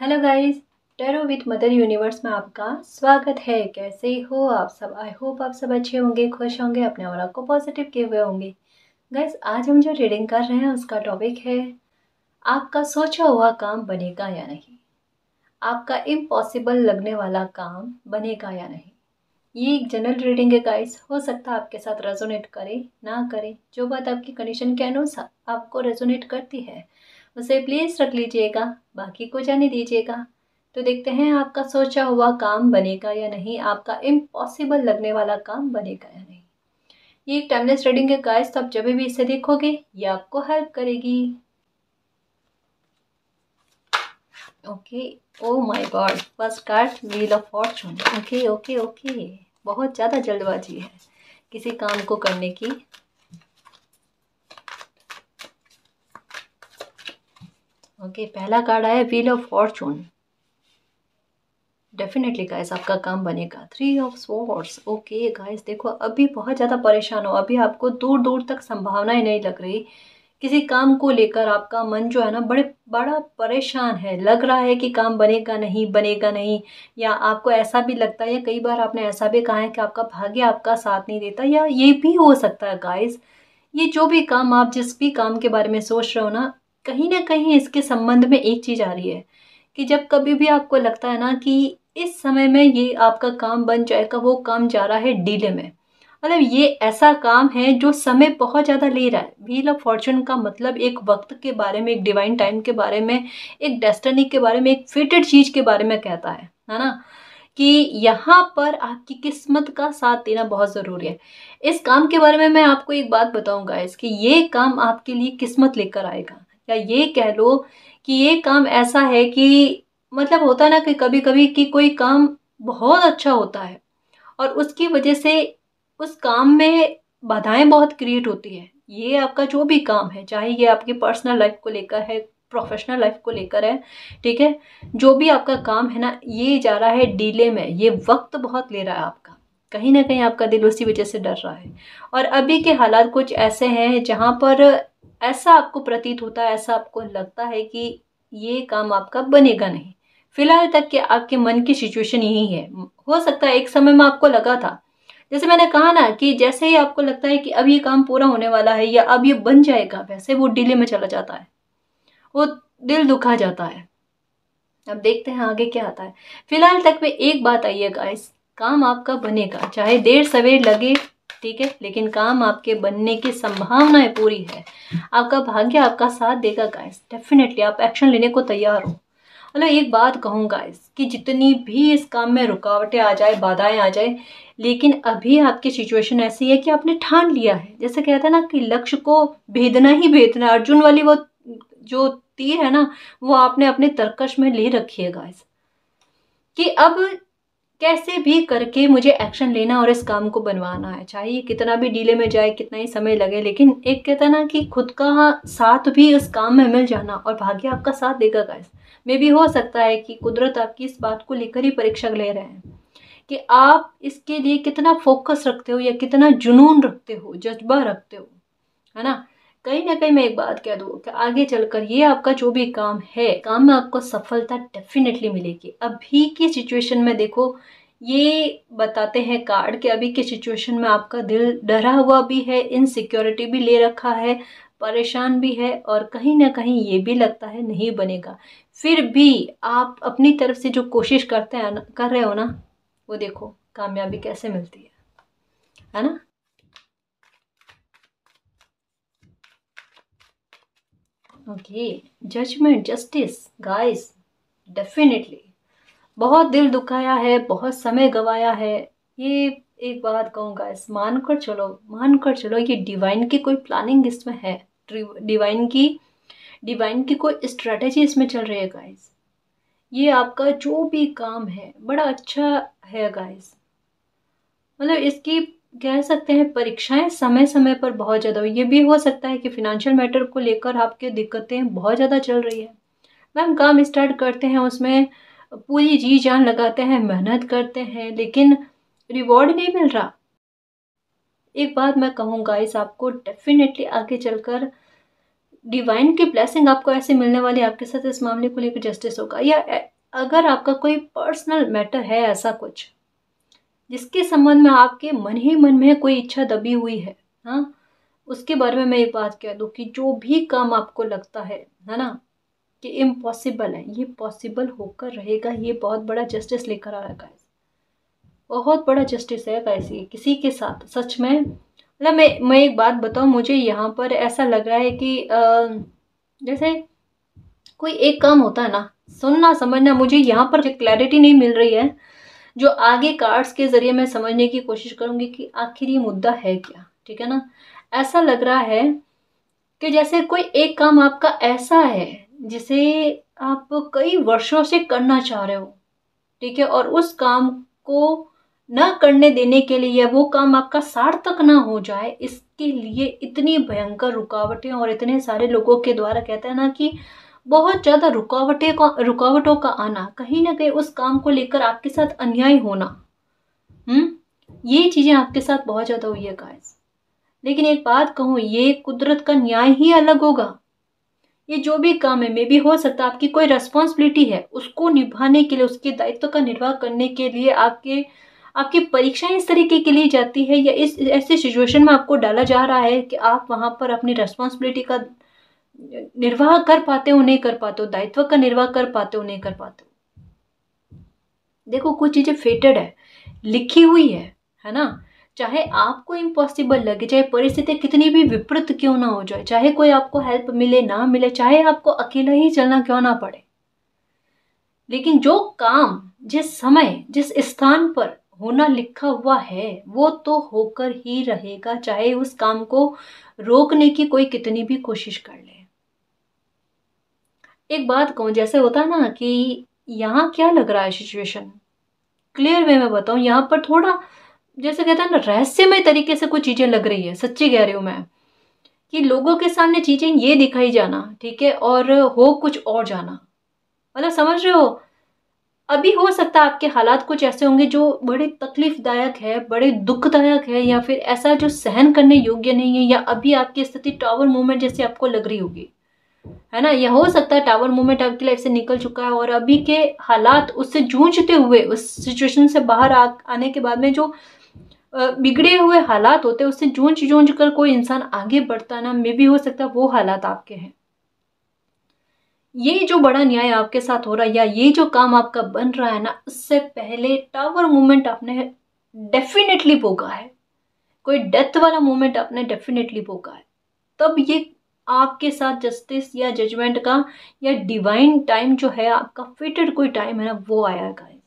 Hello guys tarot with mother universe में आपका स्वागत है कैसे हो आप सब आई होप आप सब अच्छे होंगे खुश होंगे अपने और को पॉजिटिव किए हुए होंगे गाइस आज हम जो रीडिंग कर रहे हैं उसका टॉपिक है आपका सोचा हुआ काम बनेगा या नहीं आपका इम्पॉसिबल लगने वाला काम बनेगा या नहीं ये एक जनरल रीडिंग है गाइस हो सकता है आपके साथ रेजोनेट करे ना करे जो बात आपकी कंडीशन के अनुसार आपको रेजोनेट करती है उसे प्लीज रख लीजिएगा बाकी को जाने दीजिएगा तो देखते हैं आपका सोचा हुआ काम बनेगा या नहीं आपका इम्पॉसिबल लगने वाला काम बनेगा या नहीं ये एक टाइमलेस रीडिंग है गाइस तो आप जब भी इसे देखोगे ये आपको हेल्प करेगी okay oh my god first card wheel of fortune okay okay okay बहुत ज़्यादा जल्दबाजी है किसी काम को करने की ओके पहला कार्ड आया wheel of fortune definitely guys आपका काम बनेगा three of swords okay guys देखो अभी बहुत ज़्यादा परेशान हो अभी आपको दूर दूर तक संभावनाएं नहीं लग रही किसी काम को लेकर आपका मन जो है ना बड़े बड़ा परेशान है लग रहा है कि काम बनेगा नहीं बनेगा नहीं या आपको ऐसा भी लगता है या कई बार आपने ऐसा भी कहा है कि आपका भाग्य आपका साथ नहीं देता या ये भी हो सकता है गाइस ये जो भी काम आप जिस भी काम के बारे में सोच रहे हो ना कहीं ना कहीं इसके संबंध में एक चीज़ आ रही है कि जब कभी भी आपको लगता है ना कि इस समय में ये आपका काम बन जाएगा वो काम जा रहा है डीले में मतलब ये ऐसा काम है जो समय बहुत ज़्यादा ले रहा है व्हील ऑफ फॉर्चून का मतलब एक वक्त के बारे में एक डिवाइन टाइम के बारे में एक डेस्टनी के बारे में एक फिटेड चीज़ के बारे में कहता है है ना कि यहाँ पर आपकी किस्मत का साथ देना बहुत ज़रूरी है इस काम के बारे में मैं आपको एक बात बताऊँगा इसकी ये काम आपके लिए किस्मत लेकर आएगा या ये कह लो कि ये काम ऐसा है कि मतलब होता ना कि कभी कभी कि कोई काम बहुत अच्छा होता है और उसकी वजह से उस काम में बाधाएं बहुत क्रिएट होती हैं ये आपका जो भी काम है चाहे ये आपकी पर्सनल लाइफ को लेकर है प्रोफेशनल लाइफ को लेकर है ठीक है जो भी आपका काम है ना ये जा रहा है डीले में ये वक्त बहुत ले रहा है आपका कहीं ना कहीं आपका दिल उसी वजह से डर रहा है और अभी के हालात कुछ ऐसे हैं जहाँ पर ऐसा आपको प्रतीत होता है ऐसा आपको लगता है कि ये काम आपका बनेगा नहीं फिलहाल तक के आपके मन की सिचुएशन यही है हो सकता है एक समय में आपको लगा था जैसे मैंने कहा ना कि जैसे ही आपको लगता है कि अब ये काम पूरा होने वाला है या अब ये बन जाएगा वैसे वो डिले में चला जाता है वो दिल दुखा जाता है अब देखते हैं आगे क्या आता है फिलहाल तक में एक बात आई है गाइस काम आपका बनेगा चाहे देर सवेर लगे ठीक है लेकिन काम आपके बनने की संभावनाएं पूरी है आपका भाग्य आपका साथ देगा गाइस डेफिनेटली आप एक्शन लेने को तैयार हो मतलब एक बात कहूँ गाइस कि जितनी भी इस काम में रुकावटें आ जाए बाधाएं आ जाए लेकिन अभी आपकी सिचुएशन ऐसी है कि आपने ठान लिया है जैसे कहते हैं ना कि लक्ष्य को भेदना ही भेदना अर्जुन वाली वो जो तीर है ना वो आपने अपने तर्कश में ले रखी है गाइस कि अब कैसे भी करके मुझे एक्शन लेना और इस काम को बनवाना है चाहिए कितना भी डीले में जाए कितना ही समय लगे लेकिन एक कहता ना कि खुद का साथ भी इस काम में मिल जाना और भाग्य आपका साथ देगा गाइस मे भी हो सकता है कि कुदरत आपकी इस बात को लेकर ही परीक्षा ले रहे हैं कि आप इसके लिए कितना फोकस रखते हो या कितना जुनून रखते हो जज्बा रखते हो है ना कहीं ना कहीं मैं एक बात कह दूँ कि आगे चलकर ये आपका जो भी काम है काम में आपको सफलता डेफिनेटली मिलेगी अभी की सिचुएशन में देखो ये बताते हैं कार्ड कि अभी के सिचुएशन में आपका दिल डरा हुआ भी है इनसिक्योरिटी भी ले रखा है परेशान भी है और कहीं ना कहीं ये भी लगता है नहीं बनेगा फिर भी आप अपनी तरफ से जो कोशिश करते हैं कर रहे हो ना वो देखो कामयाबी कैसे मिलती है है ना okay judgment justice guys definitely बहुत दिल दुखाया है बहुत समय गवाया है ये एक बात कहूँ गाइस मान कर चलो मान कर चलो ये डिवाइन की कोई प्लानिंग इसमें है डिवाइन की डिवाइन की कोई स्ट्रेटजी इसमें चल रही है गाइस ये आपका जो भी काम है बड़ा अच्छा है गाइस मतलब इसकी कह सकते हैं परीक्षाएं समय समय पर बहुत ज़्यादा ये भी हो सकता है कि फिनेंशियल मैटर को लेकर आपकी दिक्कतें बहुत ज़्यादा चल रही है मैम काम स्टार्ट करते हैं उसमें पूरी जी जान लगाते हैं मेहनत करते हैं लेकिन रिवॉर्ड नहीं मिल रहा एक बात मैं कहूँगा इस आपको डेफिनेटली आगे चलकर डिवाइन की ब्लेसिंग आपको ऐसे मिलने वाली आपके साथ इस मामले को लेकर जस्टिस होगा या अगर आपका कोई पर्सनल मैटर है ऐसा कुछ जिसके संबंध में आपके मन ही मन में कोई इच्छा दबी हुई है हाँ उसके बारे में मैं एक बात कह दूँ कि जो भी काम आपको लगता है है ना कि इम्पॉसिबल है ये पॉसिबल होकर रहेगा ये बहुत बड़ा जस्टिस लेकर आया गाइस बहुत बड़ा जस्टिस है कैसे किसी के साथ सच में मतलब मैं मैं एक बात बताऊँ मुझे यहाँ पर ऐसा लग रहा है कि आ, जैसे कोई एक काम होता है ना सुनना समझना मुझे यहाँ पर क्लैरिटी नहीं मिल रही है जो आगे कार्ड्स के ज़रिए मैं समझने की कोशिश करूंगी कि आखिर ये मुद्दा है क्या ठीक है ना ऐसा लग रहा है कि जैसे कोई एक काम आपका ऐसा है जिसे आप कई वर्षों से करना चाह रहे हो ठीक है और उस काम को ना करने देने के लिए या वो काम आपका सार्थक ना हो जाए इसके लिए इतनी भयंकर रुकावटें और इतने सारे लोगों के द्वारा कहते हैं ना कि बहुत ज़्यादा रुकावटें का रुकावटों का आना कहीं ना कहीं उस काम को लेकर आपके साथ अन्याय होना हम्म ये चीज़ें आपके साथ बहुत ज़्यादा हुई है गाइस लेकिन एक बात कहूँ ये कुदरत का न्याय ही अलग होगा ये जो भी काम है मे भी हो सकता है आपकी कोई रेस्पॉन्सिबिलिटी है उसको निभाने के लिए उसके दायित्व का निर्वाह करने के लिए आपके आपकी परीक्षाएं इस तरीके के लिए जाती है या इस ऐसे सिचुएशन में आपको डाला जा रहा है कि आप वहाँ पर अपनी रेस्पॉन्सिबिलिटी का निर्वाह कर पाते हो नहीं कर पाते हो दायित्व का निर्वाह कर पाते हो नहीं कर पाते हो देखो कुछ चीज़ें फेटेड है लिखी हुई है है ना चाहे आपको इम्पॉसिबल लगे चाहे परिस्थितियाँ कितनी भी विपरीत क्यों ना हो जाए चाहे कोई आपको हेल्प मिले ना मिले चाहे आपको अकेला ही चलना क्यों ना पड़े लेकिन जो काम जिस समय जिस स्थान पर होना लिखा हुआ है वो तो होकर ही रहेगा चाहे उस काम को रोकने की कोई कितनी भी कोशिश कर ले एक बात कहूँ जैसे होता है ना कि यहाँ क्या लग रहा है सिचुएशन क्लियर वे में बताऊँ यहाँ पर थोड़ा जैसे कहते हैं ना रहस्यमय तरीके से कुछ चीज़ें लग रही है सच्ची कह रही हूँ मैं कि लोगों के सामने चीज़ें ये दिखाई जाना ठीक है और हो कुछ और जाना मतलब समझ रहे हो अभी हो सकता है आपके हालात कुछ ऐसे होंगे जो बड़े तकलीफदायक है बड़े दुखदायक है या फिर ऐसा जो सहन करने योग्य नहीं है या अभी आपकी स्थिति टावर मूवमेंट जैसे आपको लग रही होगी है ना यह हो सकता है टावर मूवमेंट आपकी लाइफ से निकल चुका है और अभी के हालात उससे जूझते हुए उस सिचुएशन से बाहर आ, आने के बाद में जो बिगड़े हुए हालात होते हैं उससे जूझ जूझ कर कोई इंसान आगे बढ़ता ना मे भी हो सकता है वो हालात आपके हैं ये जो बड़ा न्याय आपके साथ हो रहा है या ये जो काम आपका बन रहा है ना उससे पहले टावर मूवमेंट आपने डेफिनेटली भोगा है कोई डेथ वाला मोमेंट आपने डेफिनेटली भोगा है तब ये आपके साथ जस्टिस या जजमेंट का या डिवाइन टाइम जो है आपका फिटेड कोई टाइम है ना वो आया गाइस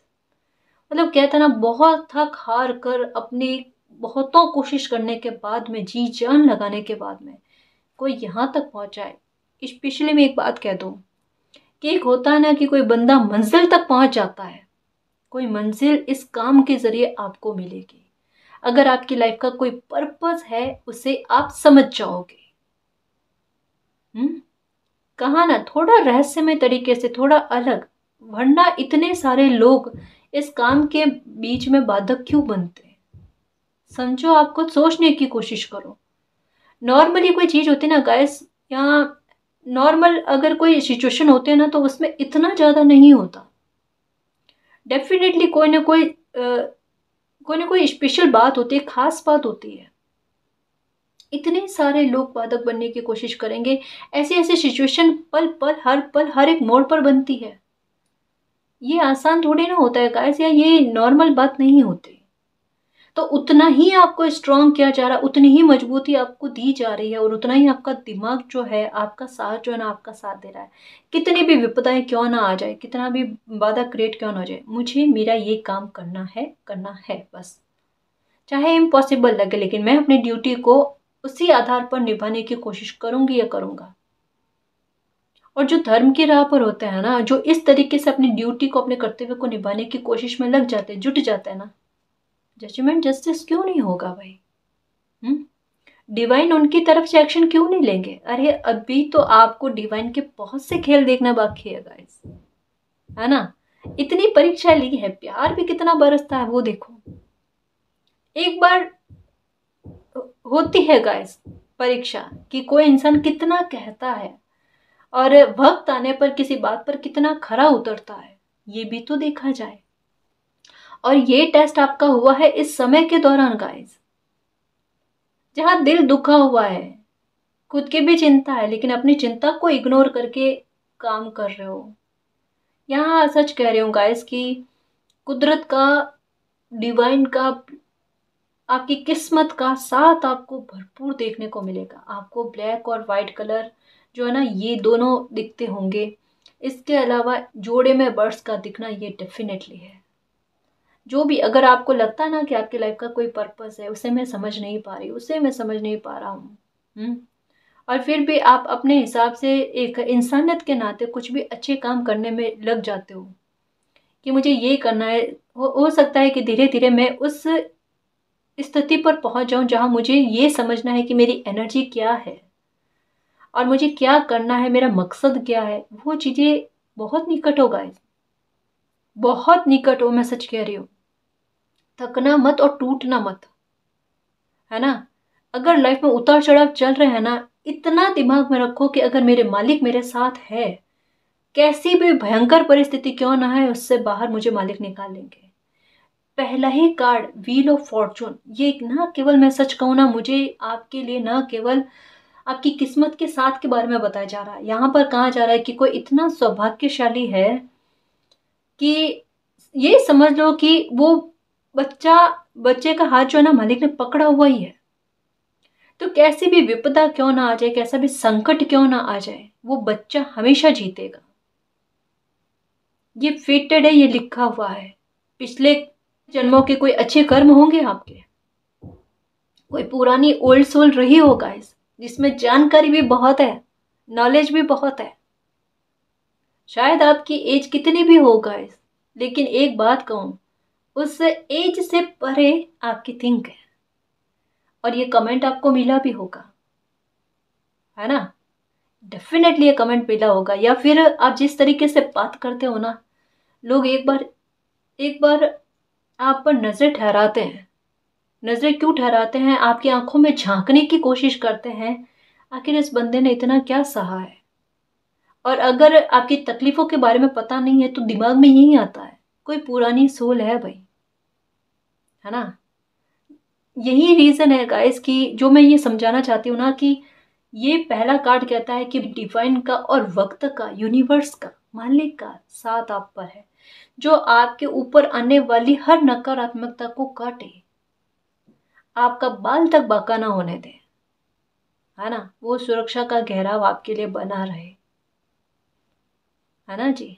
मतलब कहते हैं ना बहुत थक हार कर अपनी बहुतों कोशिश करने के बाद में जी जान लगाने के बाद में कोई यहाँ तक पहुँचाए इस स्पेशली मैं एक बात कह दूँ कि एक होता है ना कि कोई बंदा मंजिल तक पहुँच जाता है कोई मंजिल इस काम के ज़रिए आपको मिलेगी अगर आपकी लाइफ का कोई पर्पस है उसे आप समझ जाओगे हम्म? कहा ना थोड़ा रहस्यमय तरीके से थोड़ा अलग वरना इतने सारे लोग इस काम के बीच में बाधक क्यों बनते हैं समझो आप कुछ सोचने की कोशिश करो नॉर्मली कोई चीज़ होती ना गैस या नॉर्मल अगर कोई सिचुएशन होते हैं ना तो उसमें इतना ज़्यादा नहीं होता डेफिनेटली कोई ना कोई आ, कोई ना कोई स्पेशल बात होती है खास बात होती है इतने सारे लोग वादक बनने की कोशिश करेंगे ऐसी ऐसी सिचुएशन पल पल हर पल हर एक मोड़ पर बनती है ये आसान थोड़ी ना होता है गाइस या ये नॉर्मल बात नहीं होती तो उतना ही आपको स्ट्रांग किया जा रहा है उतनी ही मजबूती आपको दी जा रही है और उतना ही आपका दिमाग जो है आपका साथ जो है ना आपका साथ दे रहा है कितनी भी विपदाएं क्यों ना आ जाए कितना भी वादा क्रिएट क्यों ना हो जाए मुझे मेरा ये काम करना है करना है बस चाहे इम्पॉसिबल लगे लेकिन मैं अपनी ड्यूटी को उसी आधार पर निभाने की कोशिश करूंगी या करूंगा और जो धर्म की राह पर होते हैं ना जो इस तरीके से अपनी ड्यूटी को अपने कर्तव्य को निभाने की कोशिश में लग जाते जुट जाते हैं ना जजमेंट जस्टिस क्यों नहीं होगा भाई डिवाइन हम्म? उनकी तरफ से एक्शन क्यों नहीं लेंगे अरे अभी तो आपको डिवाइन के बहुत से खेल देखना बाकी है गाइस है ना इतनी परीक्षा ली है प्यार भी कितना बरसता है वो देखो एक बार होती है गाइस परीक्षा कि कोई इंसान कितना कहता है और वक्त आने पर किसी बात पर कितना खरा उतरता है ये भी तो देखा जाए और ये टेस्ट आपका हुआ है इस समय के दौरान गाइस जहां दिल दुखा हुआ है खुद की भी चिंता है लेकिन अपनी चिंता को इग्नोर करके काम कर रहे हो यहाँ सच कह रही हूँ गाइस कि कुदरत का डिवाइन का आपकी किस्मत का साथ आपको भरपूर देखने को मिलेगा आपको ब्लैक और वाइट कलर जो है ना ये दोनों दिखते होंगे इसके अलावा जोड़े में बर्ड्स का दिखना ये डेफिनेटली है जो भी अगर आपको लगता है ना कि आपकी लाइफ का कोई पर्पस है उसे मैं समझ नहीं पा रही उसे मैं समझ नहीं पा रहा हूँ हम्म। और फिर भी आप अपने हिसाब से एक इंसानियत के नाते कुछ भी अच्छे काम करने में लग जाते हो कि मुझे ये करना है हो, हो सकता है कि धीरे धीरे मैं उस स्थिति पर पहुंच जाऊं जहां मुझे ये समझना है कि मेरी एनर्जी क्या है और मुझे क्या करना है मेरा मकसद क्या है वो चीज़ें बहुत निकट हो गाइस बहुत निकट हो मैं सच कह रही हूँ थकना मत और टूटना मत है ना अगर लाइफ में उतार चढ़ाव चल रहे हैं ना इतना दिमाग में रखो कि अगर मेरे मालिक मेरे साथ है कैसी भी भयंकर परिस्थिति क्यों ना है उससे बाहर मुझे मालिक निकाल लेंगे पहला ही कार्ड व्हील ऑफ फॉर्चून ये ना केवल मैं सच कहूँ ना मुझे आपके लिए ना केवल आपकी किस्मत के साथ के बारे में बताया जा रहा है यहाँ पर कहा जा रहा है कि कोई इतना सौभाग्यशाली है कि ये समझ लो कि वो बच्चा बच्चे का हाथ जो है ना मालिक ने पकड़ा हुआ ही है तो कैसी भी विपदा क्यों ना आ जाए कैसा भी संकट क्यों ना आ जाए वो बच्चा हमेशा जीतेगा ये फिटेड है ये लिखा हुआ है पिछले जन्मों के कोई अच्छे कर्म होंगे आपके कोई पुरानी ओल्ड सोल रही हो गाइस जिसमें जानकारी भी बहुत है नॉलेज भी बहुत है शायद आपकी एज कितनी भी हो गाइस लेकिन एक बात कहूँ उस एज से परे आपकी थिंक है और ये कमेंट आपको मिला भी होगा है ना डेफिनेटली ये कमेंट मिला होगा या फिर आप जिस तरीके से बात करते हो ना लोग एक बार एक बार आप पर नज़र ठहराते हैं नज़रें क्यों ठहराते हैं आपकी आंखों में झांकने की कोशिश करते हैं आखिर इस बंदे ने इतना क्या सहा है और अगर आपकी तकलीफ़ों के बारे में पता नहीं है तो दिमाग में यही आता है कोई पुरानी सोल है भाई है ना यही रीज़न है गाइस कि जो मैं ये समझाना चाहती हूँ ना कि ये पहला कार्ड कहता है कि डिवाइन का और वक्त का यूनिवर्स का मालिक का साथ आप पर है जो आपके ऊपर आने वाली हर नकारात्मकता को काटे आपका बाल तक बाका ना होने दे है ना वो सुरक्षा का घेराव आपके लिए बना रहे है ना जी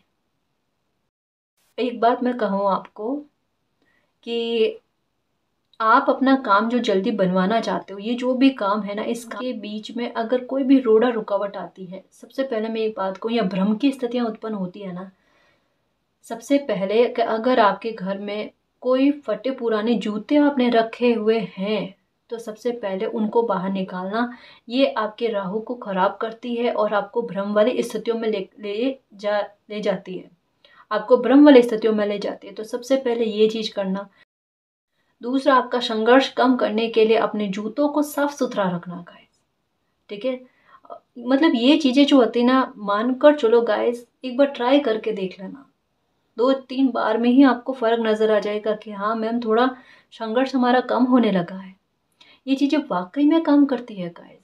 एक बात मैं कहूँ आपको कि आप अपना काम जो जल्दी बनवाना चाहते हो ये जो भी काम है ना इसके बीच में अगर कोई भी रोड़ा रुकावट आती है सबसे पहले मैं एक बात कहूँ या भ्रम की स्थितियाँ उत्पन्न होती है ना सबसे पहले कि अगर आपके घर में कोई फटे पुराने जूते आपने रखे हुए हैं तो सबसे पहले उनको बाहर निकालना ये आपके राहु को ख़राब करती है और आपको भ्रम वाली स्थितियों में ले ले जा ले जाती है आपको भ्रम वाली स्थितियों में ले जाती है तो सबसे पहले ये चीज़ करना दूसरा आपका संघर्ष कम करने के लिए अपने जूतों को साफ़ सुथरा रखना गाइस ठीक है मतलब ये चीज़ें जो होती ना मान कर चलो गाइस एक बार ट्राई करके देख लेना दो तीन बार में ही आपको फ़र्क नज़र आ जाएगा कि हाँ मैम थोड़ा संघर्ष हमारा कम होने लगा है ये चीज़ें वाकई में काम करती है गाइस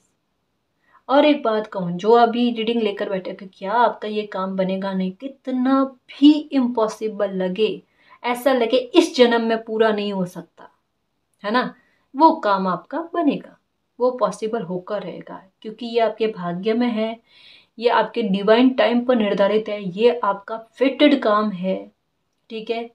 और एक बात कहूँ जो अभी रीडिंग लेकर बैठे कि क्या आपका ये काम बनेगा नहीं कितना भी इम्पॉसिबल लगे ऐसा लगे इस जन्म में पूरा नहीं हो सकता है ना वो काम आपका बनेगा वो पॉसिबल होकर रहेगा क्योंकि ये आपके भाग्य में है ये आपके डिवाइन टाइम पर निर्धारित है ये आपका फिटेड काम है ठीक है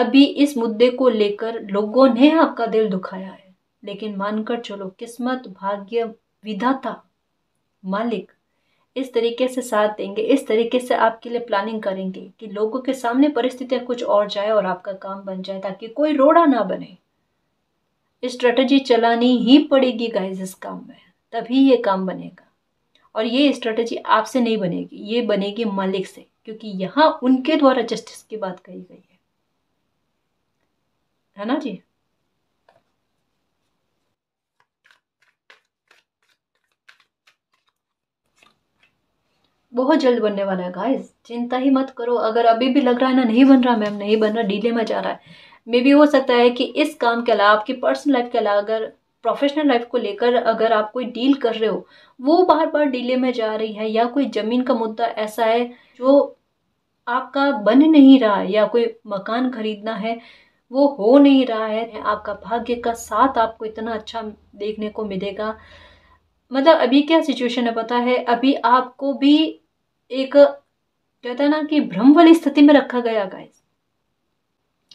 अभी इस मुद्दे को लेकर लोगों ने आपका दिल दुखाया है लेकिन मानकर चलो किस्मत भाग्य विधाता मालिक इस तरीके से साथ देंगे इस तरीके से आपके लिए प्लानिंग करेंगे कि लोगों के सामने परिस्थितियाँ कुछ और जाए और आपका काम बन जाए ताकि कोई रोड़ा ना बने स्ट्रेटजी चलानी ही पड़ेगी गाइज इस काम में तभी ये काम बनेगा और ये स्ट्रेटजी आपसे नहीं बनेगी ये बनेगी मालिक से क्योंकि यहाँ उनके द्वारा जस्टिस की बात कही गई है है ना जी बहुत जल्द बनने वाला है गाइस चिंता ही मत करो अगर अभी भी लग रहा है ना नहीं बन रहा मैम नहीं बन रहा डीले में जा रहा है मे भी हो सकता है कि इस काम के अलावा आपकी पर्सनल लाइफ के अलावा अगर प्रोफेशनल लाइफ को लेकर अगर आप कोई डील कर रहे हो वो बार बार डीले में जा रही है या कोई ज़मीन का मुद्दा ऐसा है जो आपका बन नहीं रहा या कोई मकान खरीदना है वो हो नहीं रहा है आपका भाग्य का साथ आपको इतना अच्छा देखने को मिलेगा मतलब अभी क्या सिचुएशन है पता है अभी आपको भी एक कहता है ना कि भ्रम वाली स्थिति में रखा गया गाइस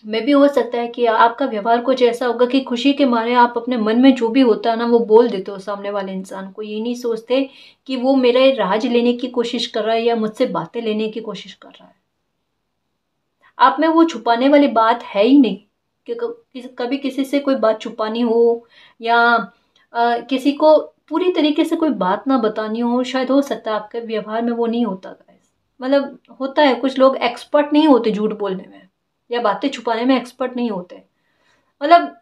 में भी हो सकता है कि आपका व्यवहार कुछ ऐसा होगा कि खुशी के मारे आप अपने मन में जो भी होता है ना वो बोल देते हो सामने वाले इंसान को ये नहीं सोचते कि वो मेरा राज लेने की कोशिश कर रहा है या मुझसे बातें लेने की कोशिश कर रहा है आप में वो छुपाने वाली बात है ही नहीं कि कभी किसी से कोई बात छुपानी हो या आ, किसी को पूरी तरीके से कोई बात ना बतानी हो शायद हो सकता है आपके व्यवहार में वो नहीं होता मतलब होता है कुछ लोग एक्सपर्ट नहीं होते झूठ बोलने में या बातें छुपाने में एक्सपर्ट नहीं होते मतलब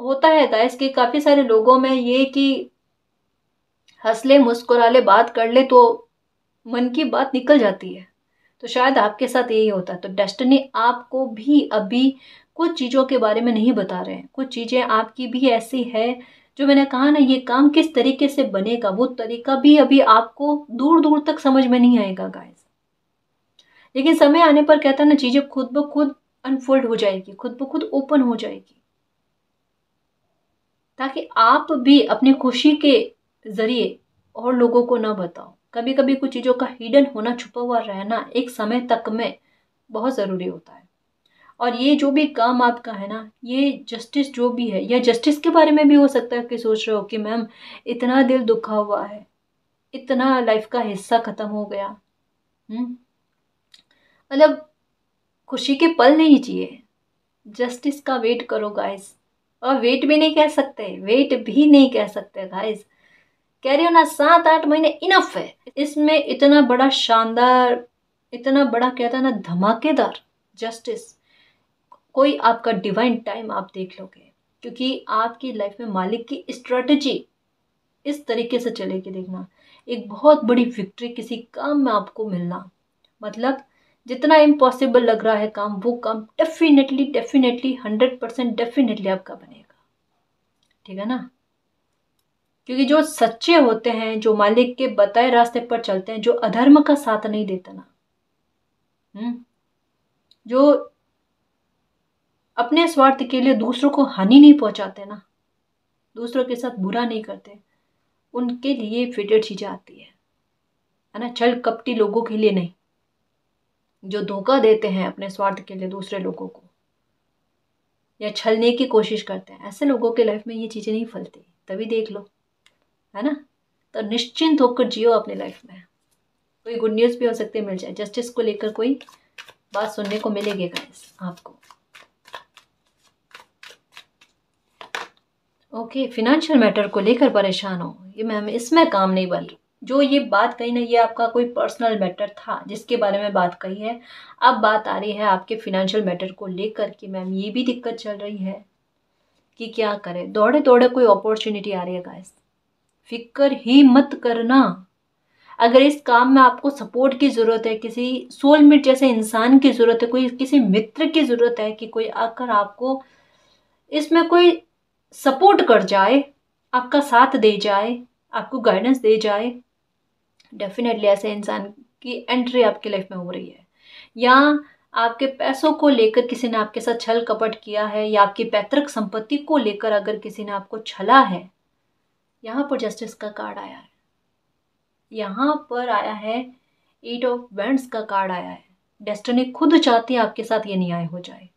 होता है गाइस कि काफ़ी सारे लोगों में ये कि हंस ले मुस्कुरा ले बात कर ले तो मन की बात निकल जाती है तो शायद आपके साथ यही होता है तो डेस्टिनी आपको भी अभी कुछ चीज़ों के बारे में नहीं बता रहे हैं कुछ चीज़ें आपकी भी ऐसी है जो मैंने कहा ना ये काम किस तरीके से बनेगा वो तरीका भी अभी आपको दूर दूर तक समझ में नहीं आएगा गाइस लेकिन समय आने पर कहता है ना चीज़ें खुद ब खुद अनफोल्ड हो जाएगी खुद ब खुद ओपन हो जाएगी ताकि आप भी अपनी खुशी के जरिए और लोगों को ना बताओ कभी कभी कुछ चीज़ों का हिडन होना छुपा हुआ रहना एक समय तक में बहुत ज़रूरी होता है और ये जो भी काम आपका है ना ये जस्टिस जो भी है या जस्टिस के बारे में भी हो सकता है कि सोच रहे हो कि मैम इतना दिल दुखा हुआ है इतना लाइफ का हिस्सा ख़त्म हो गया हम्म। मतलब खुशी के पल नहीं जिए जस्टिस का वेट करो गाइस और वेट भी नहीं कह सकते वेट भी नहीं कह सकते गाइस कह रही हो ना सात आठ महीने इनफ है इसमें इतना बड़ा शानदार इतना बड़ा कहता है ना धमाकेदार जस्टिस कोई आपका डिवाइन टाइम आप देख लोगे क्योंकि आपकी लाइफ में मालिक की स्ट्रेटजी इस तरीके से चलेगी देखना एक बहुत बड़ी विक्ट्री किसी काम में आपको मिलना मतलब जितना इम्पॉसिबल लग रहा है काम वो काम definitely definitely hundred percent definitely आपका बनेगा ठीक है ना क्योंकि जो सच्चे होते हैं जो मालिक के बताए रास्ते पर चलते हैं जो अधर्म का साथ नहीं देता ना हम्म, जो अपने स्वार्थ के लिए दूसरों को हानि नहीं पहुंचाते ना दूसरों के साथ बुरा नहीं करते उनके लिए फिटर चीज़ें आती है है ना छल कपटी लोगों के लिए नहीं जो धोखा देते हैं अपने स्वार्थ के लिए दूसरे लोगों को या छलने की कोशिश करते हैं ऐसे लोगों के लाइफ में ये चीज़ें नहीं फलती तभी देख लो है ना तो निश्चिंत होकर जियो अपने लाइफ में कोई गुड न्यूज़ भी हो सकती है मिल जाए जस्टिस को लेकर कोई बात सुनने को मिलेगी गाइस आपको ओके फिनेंशियल मैटर को लेकर परेशान हो ये मैम इसमें काम नहीं बन जो ये बात कही ना ये आपका कोई पर्सनल मैटर था जिसके बारे में बात कही है अब बात आ रही है आपके फिनेंशियल मैटर को लेकर के मैम ये भी दिक्कत चल रही है कि क्या करें दौड़े दौड़े कोई अपॉर्चुनिटी आ रही है गाइस फिक्र ही मत करना अगर इस काम में आपको सपोर्ट की ज़रूरत है किसी सोलमेट जैसे इंसान की ज़रूरत है कोई किसी मित्र की ज़रूरत है कि कोई आकर आपको इसमें कोई सपोर्ट कर जाए आपका साथ दे जाए आपको गाइडेंस दे जाए डेफिनेटली ऐसे इंसान की एंट्री आपकी लाइफ में हो रही है या आपके पैसों को लेकर किसी ने आपके साथ छल कपट किया है या आपकी पैतृक संपत्ति को लेकर अगर किसी ने आपको छला है यहाँ पर जस्टिस का कार्ड आया है यहाँ पर आया है एट ऑफ बैंड्स का कार्ड आया है डेस्टनी खुद चाहती है आपके साथ ये न्याय हो जाए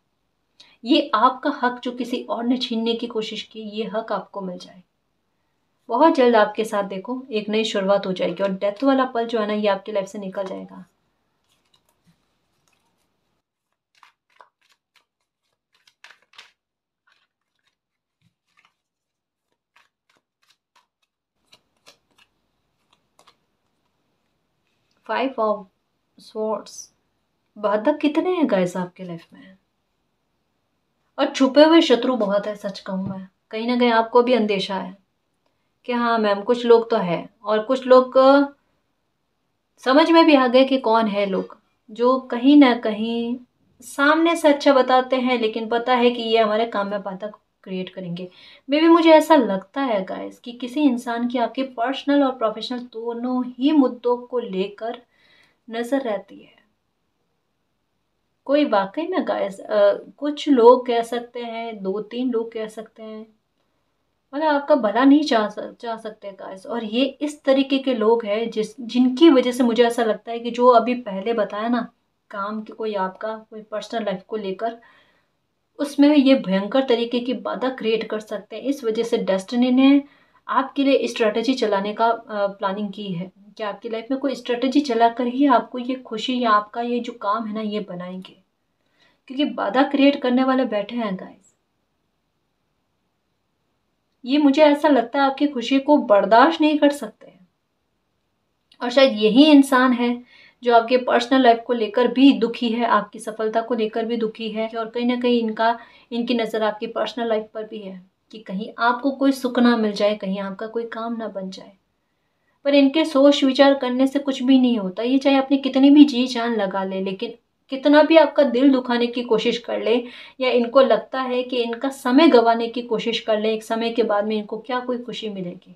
ये आपका हक जो किसी और ने छीनने की कोशिश की ये हक आपको मिल जाए बहुत जल्द आपके साथ देखो एक नई शुरुआत हो जाएगी और डेथ वाला पल जो है ना ये आपकी लाइफ से निकल जाएगा फाइव ऑफ स्वॉर्ड्स बाधक कितने हैं गाइस आपके लाइफ में और छुपे हुए शत्रु बहुत है सच कहूँ मैं कहीं ना कहीं आपको भी अंदेशा है कि हाँ मैम कुछ लोग तो हैं और कुछ लोग समझ में भी आ गए कि कौन है लोग जो कहीं ना कहीं सामने से अच्छा बताते हैं लेकिन पता है कि ये हमारे काम में बाधा क्रिएट करेंगे मे भी मुझे ऐसा लगता है गाइस कि किसी इंसान की आपकी पर्सनल और प्रोफेशनल दोनों ही मुद्दों को लेकर नज़र रहती है कोई वाकई में गाइस कुछ लोग कह सकते हैं दो तीन लोग कह सकते हैं मतलब आपका भला नहीं चाह चाह सकते गाइस और ये इस तरीके के लोग हैं जिस जिनकी वजह से मुझे ऐसा लगता है कि जो अभी पहले बताया ना काम की कोई आपका कोई पर्सनल लाइफ को लेकर उसमें ये भयंकर तरीके की बाधा क्रिएट कर सकते हैं इस वजह से डेस्टिनी ने आपके लिए स्ट्रेटजी चलाने का प्लानिंग की है कि आपकी लाइफ में कोई स्ट्रेटजी चला कर ही आपको ये खुशी या आपका ये जो काम है ना ये बनाएंगे क्योंकि बाधा क्रिएट करने वाले बैठे हैं गाय ये मुझे ऐसा लगता है आपकी खुशी को बर्दाश्त नहीं कर सकते हैं और शायद यही इंसान है जो आपके पर्सनल लाइफ को लेकर भी दुखी है आपकी सफलता को लेकर भी दुखी है और कहीं ना कहीं इनका इनकी नज़र आपकी पर्सनल लाइफ पर भी है कि कहीं आपको कोई सुख ना मिल जाए कहीं आपका कोई काम ना बन जाए पर इनके सोच विचार करने से कुछ भी नहीं होता ये चाहे आपने कितनी भी जी जान लगा ले लेकिन कितना भी आपका दिल दुखाने की कोशिश कर ले या इनको लगता है कि इनका समय गंवाने की कोशिश कर ले एक समय के बाद में इनको क्या कोई खुशी मिलेगी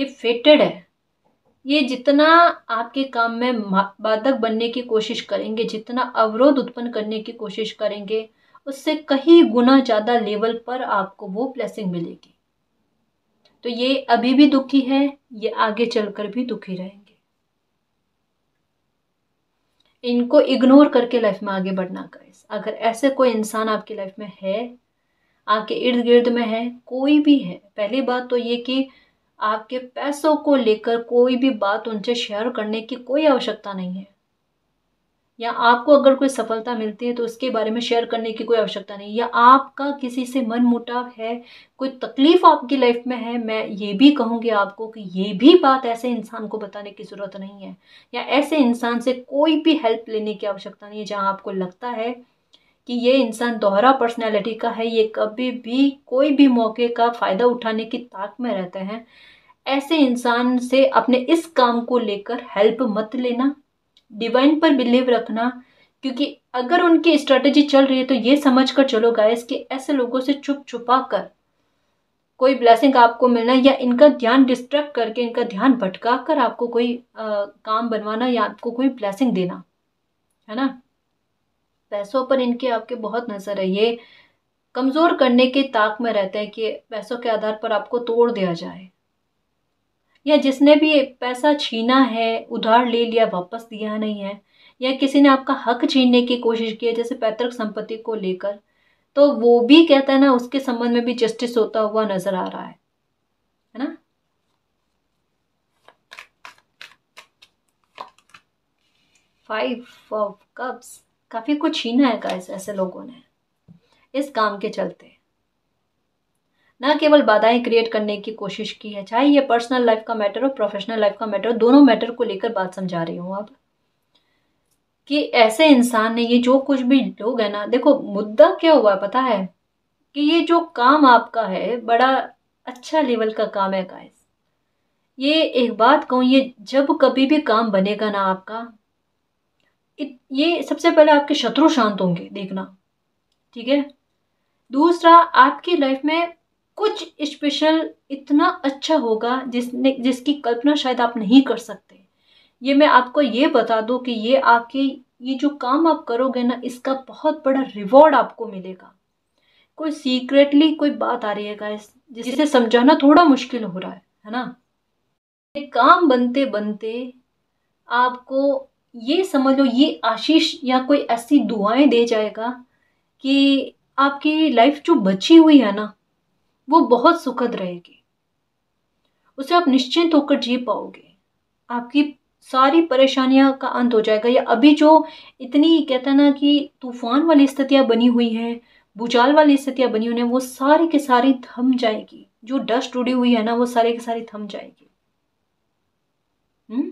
ये फेटेड है ये जितना आपके काम में बाधक बनने की कोशिश करेंगे जितना अवरोध उत्पन्न करने की कोशिश करेंगे उससे कहीं गुना ज़्यादा लेवल पर आपको वो ब्लेसिंग मिलेगी तो ये अभी भी दुखी है ये आगे चलकर भी दुखी रहेंगे इनको इग्नोर करके लाइफ में आगे बढ़ना गाइस अगर ऐसे कोई इंसान आपकी लाइफ में है आपके इर्द गिर्द में है कोई भी है पहली बात तो ये कि आपके पैसों को लेकर कोई भी बात उनसे शेयर करने की कोई आवश्यकता नहीं है या आपको अगर कोई सफलता मिलती है तो उसके बारे में शेयर करने की कोई आवश्यकता नहीं या आपका किसी से मन मुटाव है कोई तकलीफ़ आपकी लाइफ में है मैं ये भी कहूँगी आपको कि ये भी बात ऐसे इंसान को बताने की ज़रूरत नहीं है या ऐसे इंसान से कोई भी हेल्प लेने की आवश्यकता नहीं है जहाँ आपको लगता है कि ये इंसान दोहरा पर्सनैलिटी का है ये कभी भी कोई भी मौके का फ़ायदा उठाने की ताक में रहते हैं ऐसे इंसान से अपने इस काम को लेकर हेल्प मत लेना डिवाइन पर बिलीव रखना क्योंकि अगर उनकी स्ट्रेटजी चल रही है तो ये समझ कर चलो गाइस कि ऐसे लोगों से छुप छुपा कर कोई ब्लेसिंग आपको मिलना या इनका ध्यान डिस्ट्रैक्ट करके इनका ध्यान भटका कर आपको कोई आ, काम बनवाना या आपको कोई ब्लेसिंग देना है ना पैसों पर इनके आपके बहुत नज़र है ये कमज़ोर करने के ताक में रहते हैं कि पैसों के आधार पर आपको तोड़ दिया जाए या जिसने भी पैसा छीना है उधार ले लिया वापस दिया नहीं है या किसी ने आपका हक छीनने की कोशिश की है जैसे पैतृक संपत्ति को लेकर तो वो भी कहता है ना उसके संबंध में भी जस्टिस होता हुआ नजर आ रहा है है ना फाइव ऑफ कप्स काफ़ी कुछ छीना है ऐसे लोगों ने इस काम के चलते ना केवल बाधाएं क्रिएट करने की कोशिश की है चाहे ये पर्सनल लाइफ का मैटर हो प्रोफेशनल लाइफ का मैटर हो दोनों मैटर को लेकर बात समझा रही हूँ आप कि ऐसे इंसान ने ये जो कुछ भी लोग है ना देखो मुद्दा क्या हुआ पता है कि ये जो काम आपका है बड़ा अच्छा लेवल का काम है गाइस ये एक बात कहूँ ये जब कभी भी काम बनेगा ना आपका ये सबसे पहले आपके शत्रु शांत होंगे देखना ठीक है दूसरा आपकी लाइफ में कुछ स्पेशल इतना अच्छा होगा जिसने जिसकी कल्पना शायद आप नहीं कर सकते ये मैं आपको ये बता दूँ कि ये आपके ये जो काम आप करोगे ना इसका बहुत बड़ा रिवॉर्ड आपको मिलेगा कोई सीक्रेटली कोई बात आ रही है जिसे समझाना थोड़ा मुश्किल हो रहा है है ना काम बनते बनते आपको ये समझ लो ये आशीष या कोई ऐसी दुआएं दे जाएगा कि आपकी लाइफ जो बची हुई है ना वो बहुत सुखद रहेगी उसे आप निश्चिंत होकर जी पाओगे आपकी सारी परेशानियां का अंत हो जाएगा या अभी जो इतनी कहते ना कि तूफान वाली स्थितियां बनी हुई हैं भूचाल वाली स्थितियां बनी हुई हैं वो सारी के सारी थम जाएगी जो डस्ट उड़ी हुई है ना वो सारी के सारी थम जाएगी मे हम्म?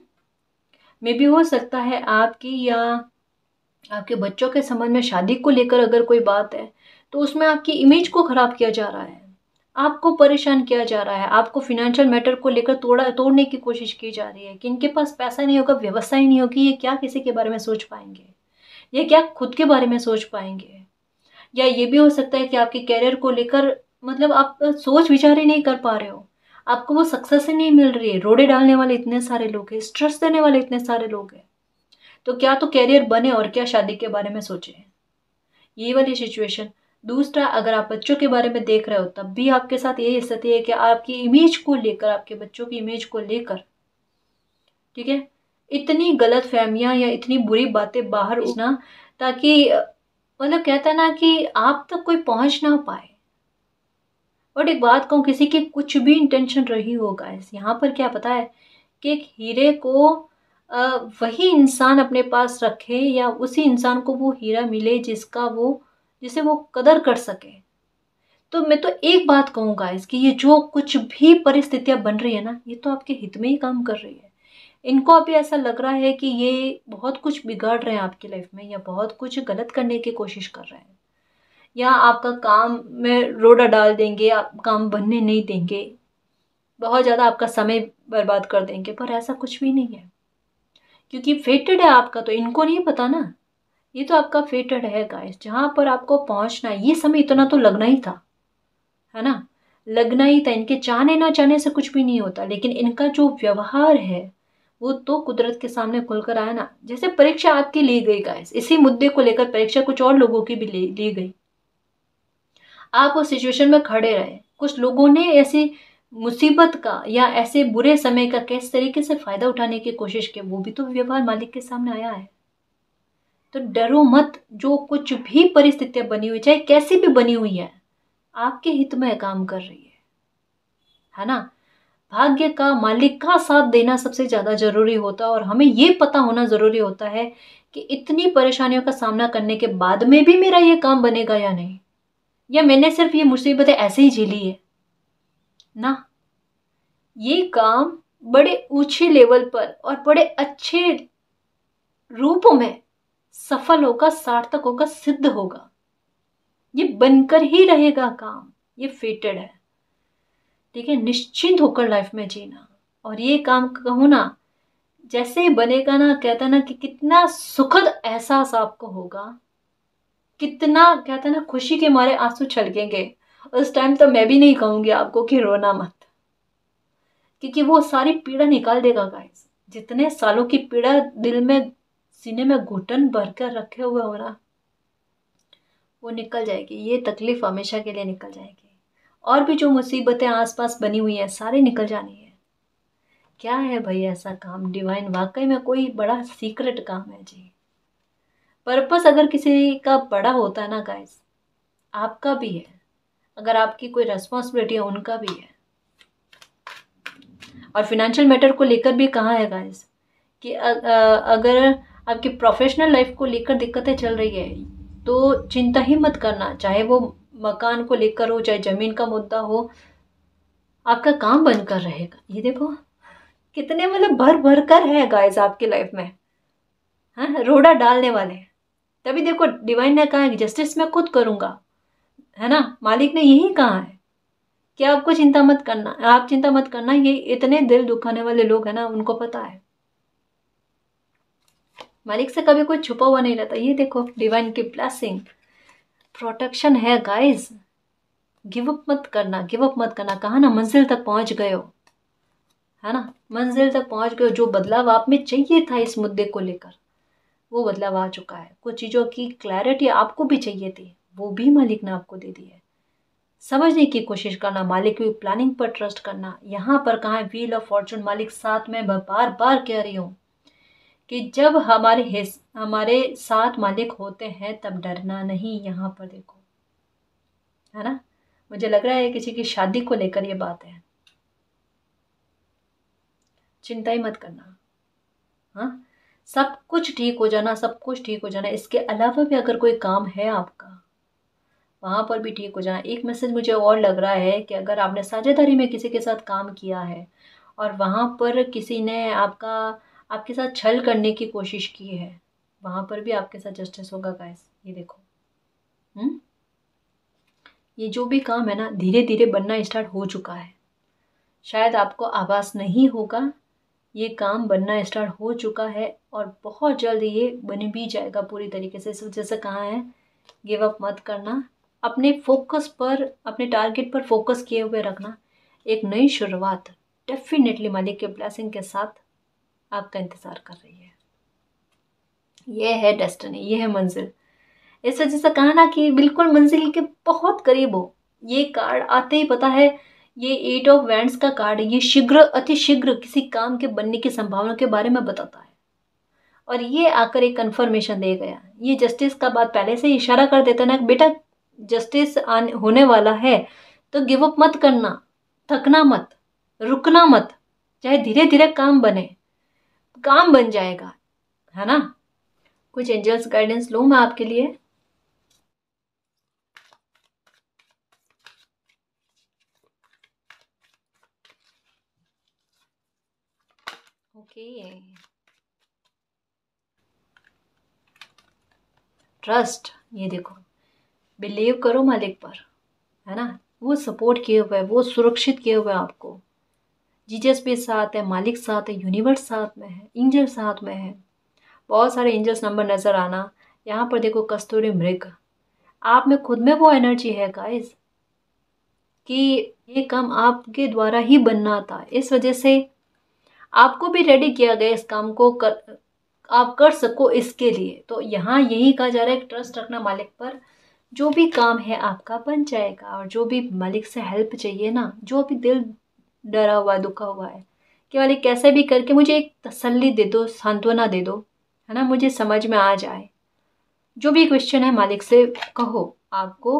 भी हो सकता है आपकी या आपके बच्चों के संबंध में शादी को लेकर अगर कोई बात है तो उसमें आपकी इमेज को ख़राब किया जा रहा है आपको परेशान किया जा रहा है आपको फिनेंशियल मैटर को लेकर तोड़ा तोड़ने की कोशिश की जा रही है कि इनके पास पैसा नहीं होगा व्यवस्था ही नहीं होगी ये क्या किसी के बारे में सोच पाएंगे ये क्या खुद के बारे में सोच पाएंगे या ये भी हो सकता है कि आपके कैरियर को लेकर मतलब आप सोच विचार ही नहीं कर पा रहे हो आपको वो सक्सेस ही नहीं मिल रही है रोड़े डालने वाले इतने सारे लोग हैं स्ट्रेस देने वाले इतने सारे लोग हैं तो क्या तो कैरियर बने और क्या शादी के बारे में सोचें ये वाली सिचुएशन दूसरा अगर आप बच्चों के बारे में देख रहे हो तब भी आपके साथ यही स्थिति है कि आपकी इमेज को लेकर आपके बच्चों की इमेज को लेकर ठीक है इतनी गलत फहमियाँ या इतनी बुरी बातें बाहर उठना ताकि मतलब कहता ना कि आप तक कोई पहुंच ना पाए बट एक बात कहूँ किसी की कुछ भी इंटेंशन रही होगा इस यहाँ पर क्या पता है कि एक हीरे को वही इंसान अपने पास रखे या उसी इंसान को वो हीरा मिले जिसका वो जिसे वो कदर कर सके तो मैं तो एक बात कहूँगा इसकी कि ये जो कुछ भी परिस्थितियाँ बन रही है ना ये तो आपके हित में ही काम कर रही है इनको अभी ऐसा लग रहा है कि ये बहुत कुछ बिगाड़ रहे हैं आपकी लाइफ में या बहुत कुछ गलत करने की कोशिश कर रहे हैं या आपका काम में रोड़ा डाल देंगे आप काम बनने नहीं देंगे बहुत ज़्यादा आपका समय बर्बाद कर देंगे पर ऐसा कुछ भी नहीं है क्योंकि फेटेड है आपका तो इनको नहीं पता ना ये तो आपका फेटेड है गाइस जहाँ पर आपको पहुँचना है ये समय इतना तो लगना ही था है ना लगना ही था इनके चाहने ना चाहने से कुछ भी नहीं होता लेकिन इनका जो व्यवहार है वो तो कुदरत के सामने खुलकर आया ना जैसे परीक्षा आपकी ली गई गाइस इसी मुद्दे को लेकर परीक्षा कुछ और लोगों की भी ली, ली गई आप उस सिचुएशन में खड़े रहे कुछ लोगों ने ऐसी मुसीबत का या ऐसे बुरे समय का किस तरीके से फ़ायदा उठाने की कोशिश की वो भी तो व्यवहार मालिक के सामने आया है तो डरो मत जो कुछ भी परिस्थितियाँ बनी हुई चाहे कैसी भी बनी हुई है आपके हित में काम कर रही है है ना भाग्य का मालिक का साथ देना सबसे ज़्यादा ज़रूरी होता है और हमें ये पता होना ज़रूरी होता है कि इतनी परेशानियों का सामना करने के बाद में भी मेरा ये काम बनेगा या नहीं या मैंने सिर्फ ये मुसीबतें ऐसे ही झेली है ना ये काम बड़े ऊंचे लेवल पर और बड़े अच्छे रूप में सफल होगा सार्थक होगा सिद्ध होगा ये बनकर ही रहेगा काम ये फेटेड है ठीक है निश्चिंत होकर लाइफ में जीना और ये काम कहूँ ना जैसे ही बनेगा ना कहता ना कि कितना सुखद एहसास आपको होगा कितना कहता ना खुशी के मारे आंसू छलकेंगे उस टाइम तो मैं भी नहीं कहूंगी आपको कि रोना मत क्योंकि वो सारी पीड़ा निकाल देगा गाइस जितने सालों की पीड़ा दिल में सीने में घुटन भर कर रखे हुए हो ना वो निकल जाएगी ये तकलीफ़ हमेशा के लिए निकल जाएगी और भी जो मुसीबतें आसपास बनी हुई हैं सारी निकल जानी है क्या है भाई ऐसा काम डिवाइन वाकई में कोई बड़ा सीक्रेट काम है जी पर्पस अगर किसी का बड़ा होता है ना गाइस आपका भी है अगर आपकी कोई रेस्पॉन्सिबिलिटी है उनका भी है और फिनेंशियल मैटर को लेकर भी कहा है गाइस कि अगर आपकी प्रोफेशनल लाइफ को लेकर दिक्कतें चल रही है तो चिंता ही मत करना चाहे वो मकान को लेकर हो चाहे ज़मीन का मुद्दा हो आपका काम बनकर रहेगा ये देखो कितने मतलब भर भर कर है गाइस आपकी लाइफ में हाँ रोड़ा डालने वाले तभी देखो डिवाइन ने कहा है जस्टिस मैं खुद करूँगा है ना मालिक ने यही कहा है कि आपको चिंता मत करना आप चिंता मत करना ये इतने दिल दुखाने वाले लोग हैं ना उनको पता है मालिक से कभी कोई छुपा हुआ नहीं रहता ये देखो डिवाइन की ब्लैसिंग प्रोटेक्शन है गाइज गिव अप मत करना गिव अप मत करना कहा ना मंजिल तक पहुंच गए हो है ना मंजिल तक पहुंच गए जो बदलाव आप में चाहिए था इस मुद्दे को लेकर वो बदलाव आ चुका है कुछ चीज़ों की क्लैरिटी आपको भी चाहिए थी वो भी मालिक ने आपको दे दी है समझने की कोशिश करना मालिक की प्लानिंग पर ट्रस्ट करना यहाँ पर कहा व्हील ऑफ फॉर्चून मालिक साथ में बार बार कह रही हूँ कि जब हमारे हिस हमारे साथ मालिक होते हैं तब डरना नहीं यहाँ पर देखो है ना मुझे लग रहा है किसी की शादी को लेकर ये बात है चिंता ही मत करना हाँ सब कुछ ठीक हो जाना सब कुछ ठीक हो जाना इसके अलावा भी अगर कोई काम है आपका वहाँ पर भी ठीक हो जाना एक मैसेज मुझे और लग रहा है कि अगर आपने साझेदारी में किसी के साथ काम किया है और वहाँ पर किसी ने आपका आपके साथ छल करने की कोशिश की है वहाँ पर भी आपके साथ जस्टिस होगा गाइस ये देखो हुँ? हम्म? ये जो भी काम है ना धीरे धीरे बनना स्टार्ट हो चुका है शायद आपको आभास नहीं होगा ये काम बनना स्टार्ट हो चुका है और बहुत जल्द ये बन भी जाएगा पूरी तरीके से इस वजह से है गिव अप मत करना अपने फोकस पर अपने टारगेट पर फोकस किए हुए रखना एक नई शुरुआत डेफिनेटली मालिक के ब्लैसिंग के साथ आपका इंतज़ार कर रही है यह है डेस्टनी यह है मंजिल ऐसा जैसा कहा ना कि बिल्कुल मंजिल के बहुत करीब हो ये कार्ड आते ही पता है ये एट ऑफ वैंड्स का कार्ड है ये शीघ्र अतिशीघ्र किसी काम के बनने की संभावना के बारे में बताता है और ये आकर एक कन्फर्मेशन दे गया ये जस्टिस का बात पहले से इशारा कर देता ना बेटा जस्टिस आने होने वाला है तो गिव अप मत करना थकना मत रुकना मत चाहे धीरे धीरे काम बने काम बन जाएगा है ना कुछ एंजल्स गाइडेंस लू मैं आपके लिए ओके ट्रस्ट ये देखो बिलीव करो मालिक पर है ना वो सपोर्ट किए हुए वो सुरक्षित किए हुए आपको जीजस भी साथ है मालिक साथ है यूनिवर्स साथ में है इंजल साथ में है बहुत सारे इंजल्स नंबर नज़र आना यहाँ पर देखो कस्तूरी मृग आप में खुद में वो एनर्जी है गाइस कि ये काम आपके द्वारा ही बनना था इस वजह से आपको भी रेडी किया गया इस काम को कर आप कर सको इसके लिए तो यहाँ यही कहा जा रहा है ट्रस्ट रखना मालिक पर जो भी काम है आपका बन जाएगा और जो भी मालिक से हेल्प चाहिए ना जो भी दिल डरा हुआ दुखा हुआ है कि ये कैसे भी करके मुझे एक तसल्ली दे दो सांत्वना दे दो है ना मुझे समझ में आ जाए जो भी क्वेश्चन है मालिक से कहो आपको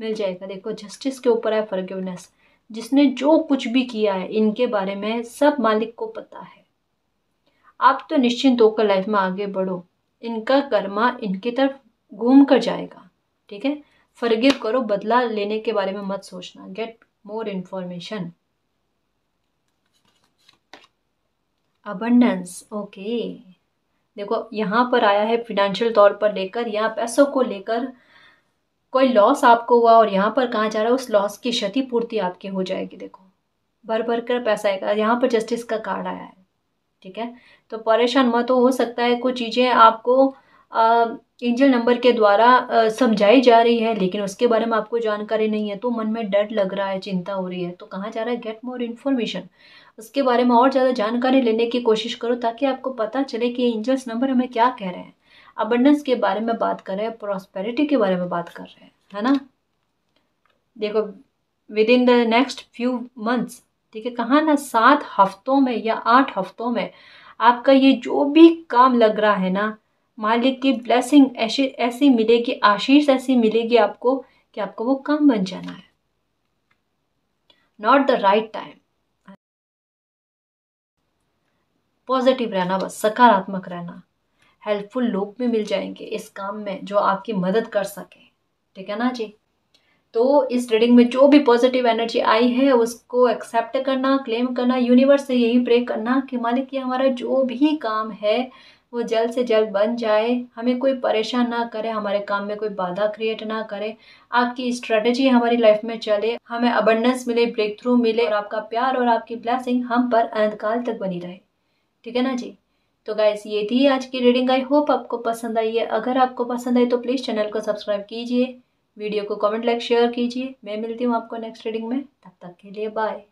मिल जाएगा देखो जस्टिस के ऊपर है फर्गिवनेस जिसने जो कुछ भी किया है इनके बारे में सब मालिक को पता है आप तो निश्चिंत होकर लाइफ में आगे बढ़ो इनका कर्मा इनके तरफ घूम कर जाएगा ठीक है फर्गिव करो बदला लेने के बारे में मत सोचना get more information abundance okay देखो यहाँ पर आया है फिनेंशियल तौर पर लेकर या पैसों को लेकर कोई लॉस आपको हुआ और यहाँ पर कहाँ जा रहा है उस लॉस की क्षतिपूर्ति आपकी हो जाएगी देखो भर भर कर पैसा आएगा यहाँ पर जस्टिस का कार्ड आया है ठीक है तो परेशान मत हो सकता है कुछ चीज़ें आपको एंजल नंबर के द्वारा समझाई जा रही है लेकिन उसके बारे में आपको जानकारी नहीं है तो मन में डर लग रहा है चिंता हो रही है तो कहाँ जा रहा है गेट मोर इन्फॉर्मेशन उसके बारे में और ज़्यादा जानकारी लेने की कोशिश करो ताकि आपको पता चले कि एंजल्स नंबर हमें क्या कह रहे हैं अबंडेंस के बारे में बात कर रहे हैं प्रॉस्पेरिटी के बारे में बात कर रहे हैं है ना देखो within the next few months ठीक है कहाँ ना सात हफ्तों में या आठ हफ्तों में आपका ये जो भी काम लग रहा है ना मालिक की ब्लेसिंग ऐसी ऐसी मिलेगी आशीष ऐसी मिलेगी आपको कि आपको वो काम बन जाना है not the right time positive रहना बस सकारात्मक रहना हेल्पफुल लोग भी मिल जाएंगे इस काम में जो आपकी मदद कर सके ठीक है ना जी तो इस रीडिंग में जो भी पॉजिटिव एनर्जी आई है उसको एक्सेप्ट करना क्लेम करना यूनिवर्स से यही प्रे करना कि मालिक ये हमारा जो भी काम है वो जल्द से जल्द बन जाए हमें कोई परेशान ना करे हमारे काम में कोई बाधा क्रिएट ना करे आपकी स्ट्रेटजी हमारी लाइफ में चले हमें अबंडेंस मिले ब्रेक थ्रू मिले और आपका प्यार और आपकी ब्लैसिंग हम पर अनंतकाल तक बनी रहे ठीक है ना जी तो गाइज ये थी आज की रीडिंग आई होप आपको पसंद आई है अगर आपको पसंद आई तो प्लीज़ चैनल को सब्सक्राइब कीजिए वीडियो को कमेंट लाइक शेयर कीजिए मैं मिलती हूँ आपको नेक्स्ट रीडिंग में तब तक के लिए बाय